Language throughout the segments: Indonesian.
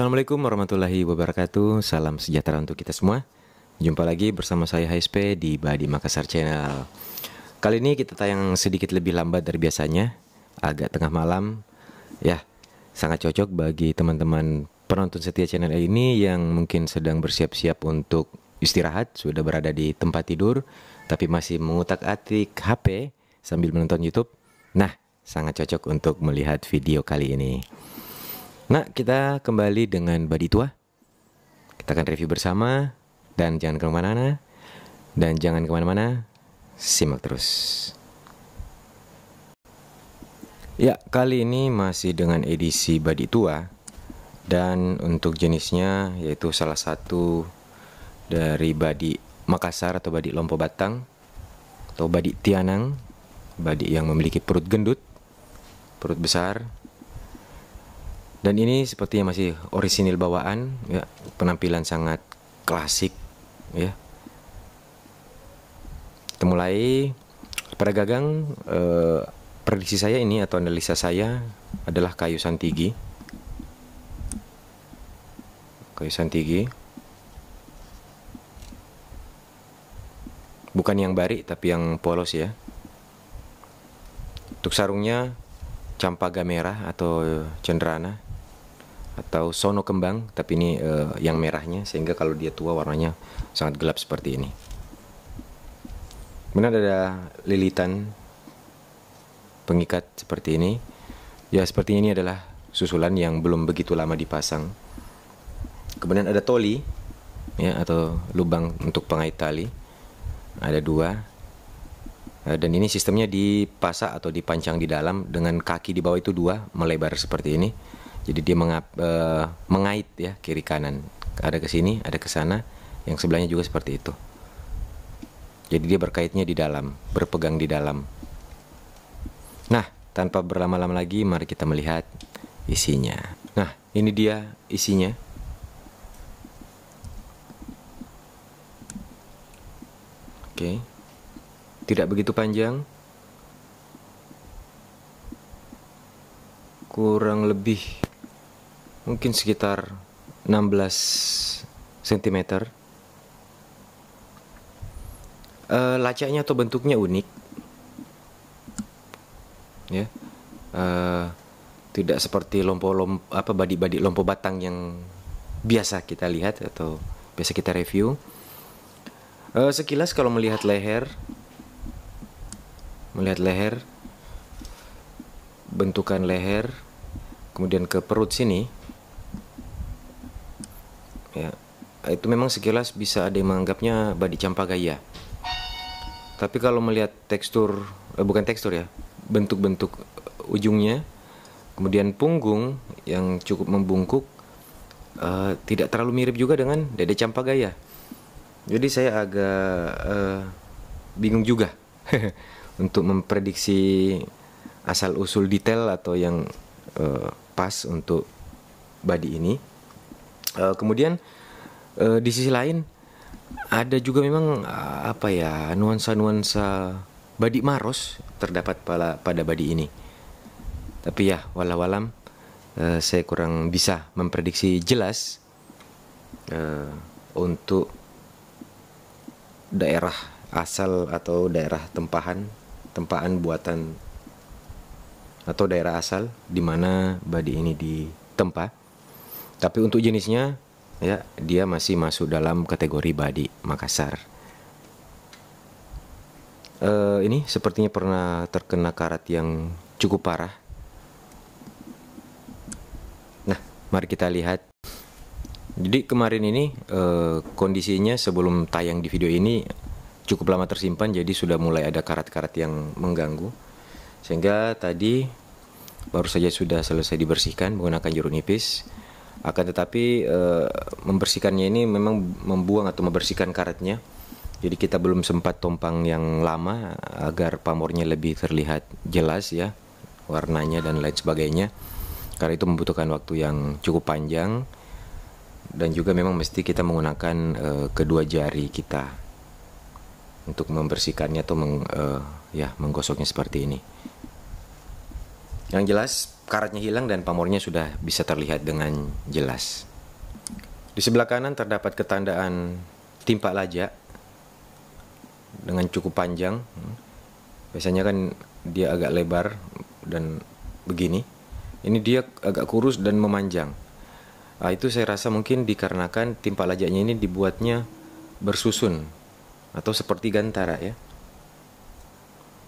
Assalamualaikum warahmatullahi wabarakatuh. Salam sejahtera untuk kita semua. Jumpa lagi bersama saya HSP di Badi Makassar Channel. Kali ini kita tayang sedikit lebih lambat dari biasanya, agak tengah malam. Ya, sangat cocok bagi teman-teman penonton setia channel ini yang mungkin sedang bersiap-siap untuk istirahat, sudah berada di tempat tidur, tapi masih mengutak-atik HP sambil menonton YouTube. Nah, sangat cocok untuk melihat video kali ini. Nah, kita kembali dengan Badi Tua. Kita akan review bersama dan jangan kemana-mana. Dan jangan kemana-mana, simak terus. Ya, kali ini masih dengan edisi Badi Tua. Dan untuk jenisnya yaitu salah satu dari Badi Makassar atau Badi Lompo Batang atau Badi Tianang, Badi yang memiliki perut gendut, perut besar, dan ini sepertinya masih orisinil bawaan, ya. penampilan sangat klasik, ya. Kita mulai pada gagang eh, prediksi saya ini atau analisa saya adalah kayu santigi. Kayu santigi. Bukan yang barik tapi yang polos ya. Untuk sarungnya campaga merah atau eh, cenderana atau sono kembang tapi ini uh, yang merahnya sehingga kalau dia tua warnanya sangat gelap seperti ini kemudian ada lilitan pengikat seperti ini ya seperti ini adalah susulan yang belum begitu lama dipasang kemudian ada toli ya atau lubang untuk pengait tali ada dua eh, dan ini sistemnya dipasak atau dipancang di dalam dengan kaki di bawah itu dua melebar seperti ini jadi dia mengap, e, mengait ya kiri kanan. Ada ke sini, ada ke sana. Yang sebelahnya juga seperti itu. Jadi dia berkaitnya di dalam, berpegang di dalam. Nah, tanpa berlama-lama lagi mari kita melihat isinya. Nah, ini dia isinya. Oke. Tidak begitu panjang. Kurang lebih mungkin sekitar 16 cm uh, lacaknya atau bentuknya unik ya uh, tidak seperti lompo lompo apa badi-badi lompo batang yang biasa kita lihat atau biasa kita review uh, sekilas kalau melihat leher melihat leher bentukan leher kemudian ke perut sini ya itu memang sekilas bisa ada yang menganggapnya badi gaya tapi kalau melihat tekstur eh, bukan tekstur ya bentuk-bentuk eh, ujungnya kemudian punggung yang cukup membungkuk eh, tidak terlalu mirip juga dengan dede campa gaya jadi saya agak eh, bingung juga untuk memprediksi asal usul detail atau yang eh, pas untuk body ini uh, kemudian uh, di sisi lain ada juga memang eh, apa ya nuansa-nuansa badi maros terdapat pada pada badi ini tapi ya walau-walam uh, saya kurang bisa memprediksi jelas uh, untuk daerah asal atau daerah tempahan tempaan buatan atau daerah asal di mana badi ini ditempa tapi untuk jenisnya ya dia masih masuk dalam kategori badi Makassar. Uh, ini sepertinya pernah terkena karat yang cukup parah. Nah, mari kita lihat. Jadi kemarin ini uh, kondisinya sebelum tayang di video ini cukup lama tersimpan, jadi sudah mulai ada karat-karat yang mengganggu. Sehingga tadi baru saja sudah selesai dibersihkan menggunakan jeruk nipis akan tetapi e, membersihkannya ini memang membuang atau membersihkan karetnya. jadi kita belum sempat tumpang yang lama agar pamornya lebih terlihat jelas ya warnanya dan lain sebagainya karena itu membutuhkan waktu yang cukup panjang dan juga memang mesti kita menggunakan e, kedua jari kita untuk membersihkannya atau meng, e, ya menggosoknya seperti ini. Yang jelas karatnya hilang dan pamornya sudah bisa terlihat dengan jelas. Di sebelah kanan terdapat ketandaan timpa lajak dengan cukup panjang. Biasanya kan dia agak lebar dan begini. Ini dia agak kurus dan memanjang. Nah, itu saya rasa mungkin dikarenakan timpa lajaknya ini dibuatnya bersusun atau seperti gantara ya.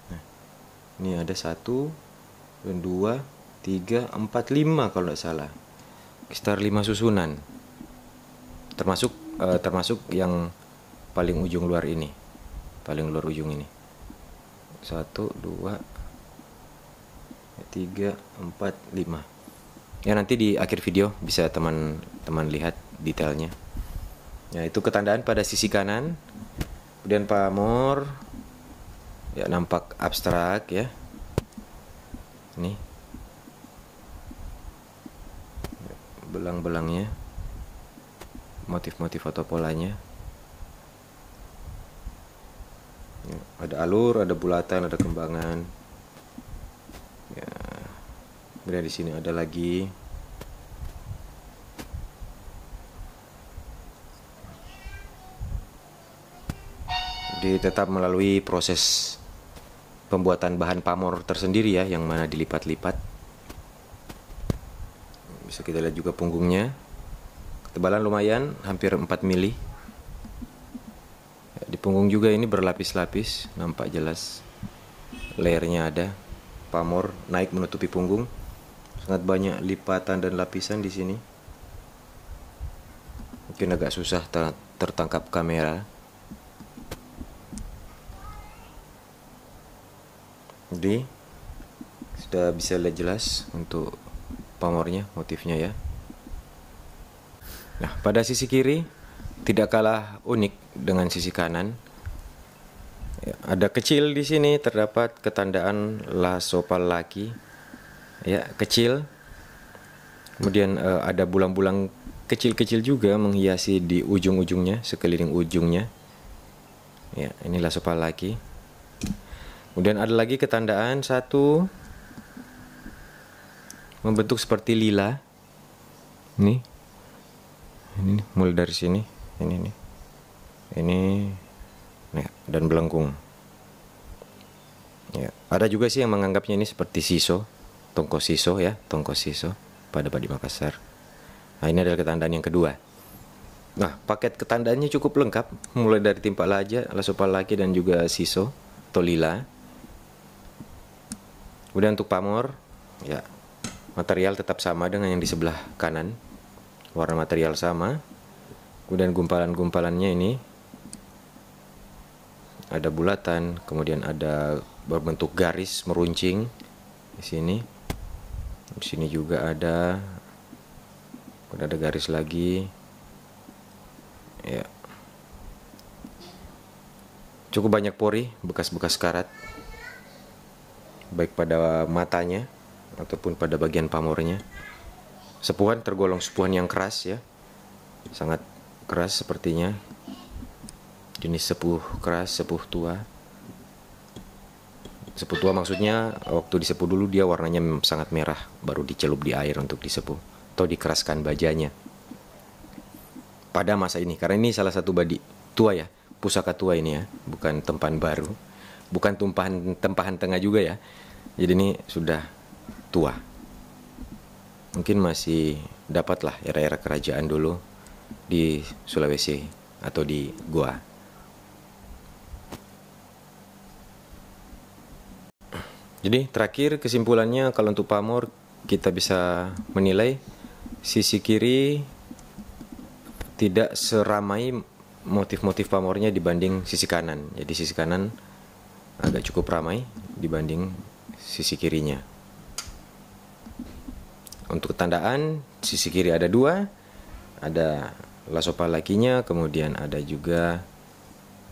Nah, ini ada satu, dan dua, 3, 4, 5 kalau tidak salah sekitar 5 susunan termasuk uh, termasuk yang paling ujung luar ini paling luar ujung ini 1, 2 3, 4, 5 ya nanti di akhir video bisa teman-teman lihat detailnya ya itu ketandaan pada sisi kanan kemudian pamor ya nampak abstrak ya nih belang-belangnya motif-motif atau polanya ya, ada alur ada bulatan ada kembangan ya kemudian di sini ada lagi jadi tetap melalui proses pembuatan bahan pamor tersendiri ya yang mana dilipat-lipat bisa kita lihat juga punggungnya ketebalan lumayan hampir 4 mili ya, di punggung juga ini berlapis-lapis nampak jelas layernya ada pamor naik menutupi punggung sangat banyak lipatan dan lapisan di sini mungkin agak susah ter tertangkap kamera jadi sudah bisa lihat jelas untuk pamornya, motifnya ya. Nah, pada sisi kiri tidak kalah unik dengan sisi kanan. Ya, ada kecil di sini terdapat ketandaan sopal palaki. Ya, kecil. Kemudian eh, ada bulan-bulan kecil-kecil juga menghiasi di ujung-ujungnya, sekeliling ujungnya. Ya, ini sopal palaki. Kemudian ada lagi ketandaan satu membentuk seperti lila. ini, Ini mulai dari sini, ini nih. Ini nih, dan belengkung. Ya, ada juga sih yang menganggapnya ini seperti siso, tongko siso ya, tongko siso pada padi Makassar. Nah, ini adalah ketandaan yang kedua. Nah, paket ketandaannya cukup lengkap, mulai dari timpa laja, lasopal laki dan juga siso, tolila. Kemudian untuk pamor, ya material tetap sama dengan yang di sebelah kanan warna material sama kemudian gumpalan-gumpalannya ini ada bulatan kemudian ada berbentuk garis meruncing di sini di sini juga ada kemudian ada garis lagi ya cukup banyak pori bekas-bekas karat baik pada matanya ataupun pada bagian pamornya. Sepuhan tergolong sepuhan yang keras ya. Sangat keras sepertinya. Jenis sepuh keras, sepuh tua. Sepuh tua maksudnya waktu disepuh dulu dia warnanya sangat merah, baru dicelup di air untuk disepuh atau dikeraskan bajanya. Pada masa ini karena ini salah satu badi tua ya, pusaka tua ini ya, bukan tempahan baru. Bukan tumpahan tempahan tengah juga ya. Jadi ini sudah tua. Mungkin masih dapatlah era-era kerajaan dulu di Sulawesi atau di Goa. Jadi terakhir kesimpulannya kalau untuk pamor kita bisa menilai sisi kiri tidak seramai motif-motif pamornya dibanding sisi kanan. Jadi sisi kanan agak cukup ramai dibanding sisi kirinya. Untuk tandaan sisi kiri ada dua, ada lasopa lakinya, kemudian ada juga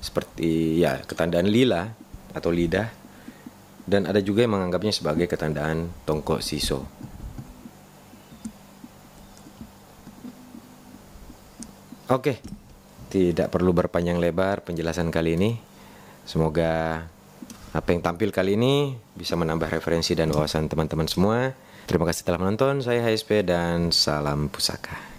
seperti ya ketandaan lila atau lidah, dan ada juga yang menganggapnya sebagai ketandaan tongkok siso. Oke, tidak perlu berpanjang lebar penjelasan kali ini. Semoga apa yang tampil kali ini bisa menambah referensi dan wawasan teman-teman semua. Terima kasih telah menonton. Saya HSP dan salam pusaka.